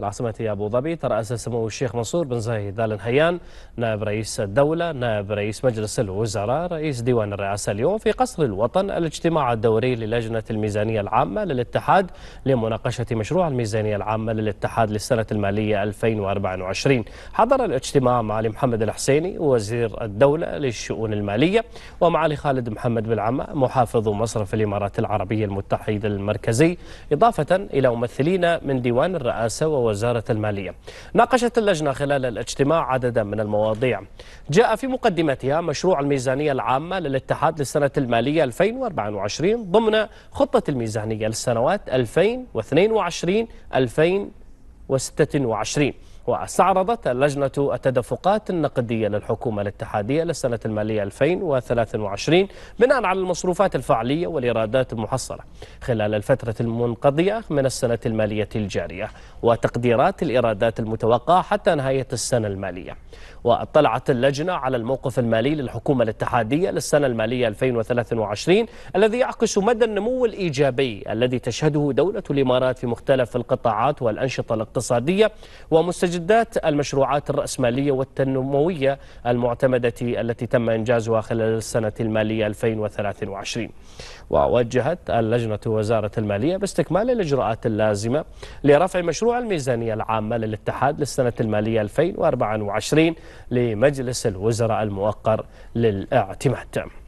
العاصمة أبو ظبي ترأس سمو الشيخ منصور بن زايد آل نهيان نائب رئيس الدولة نائب رئيس مجلس الوزراء رئيس ديوان الرئاسة اليوم في قصر الوطن الاجتماع الدوري للجنة الميزانية العامة للاتحاد لمناقشة مشروع الميزانية العامة للاتحاد للسنة المالية 2024 حضر الاجتماع معالي محمد الحسيني وزير الدولة للشؤون المالية ومعالي خالد محمد بالعمة محافظ مصرف الإمارات العربية المتحدة المركزي إضافة إلى ممثلين من ديوان الرئاسة و وزارة المالية ناقشت اللجنة خلال الاجتماع عددا من المواضيع جاء في مقدمتها مشروع الميزانية العامة للاتحاد للسنة المالية 2024 ضمن خطة الميزانية للسنوات 2022 2026 واستعرضت اللجنة التدفقات النقدية للحكومة الاتحادية للسنة المالية 2023 بناء على المصروفات الفعلية والإيرادات المحصلة خلال الفترة المنقضية من السنة المالية الجارية وتقديرات الإيرادات المتوقعة حتى نهاية السنة المالية واطلعت اللجنة على الموقف المالي للحكومة الاتحادية للسنة المالية 2023 الذي يعكس مدى النمو الإيجابي الذي تشهده دولة الإمارات في مختلف القطاعات والأنشطة الاقتصادية ومستجد مستجدات المشروعات الرأسمالية والتنموية المعتمدة التي تم إنجازها خلال السنة المالية 2023 ووجهت اللجنة وزارة المالية باستكمال الإجراءات اللازمة لرفع مشروع الميزانية العامة للاتحاد للسنة المالية 2024 لمجلس الوزراء الموقر للاعتماد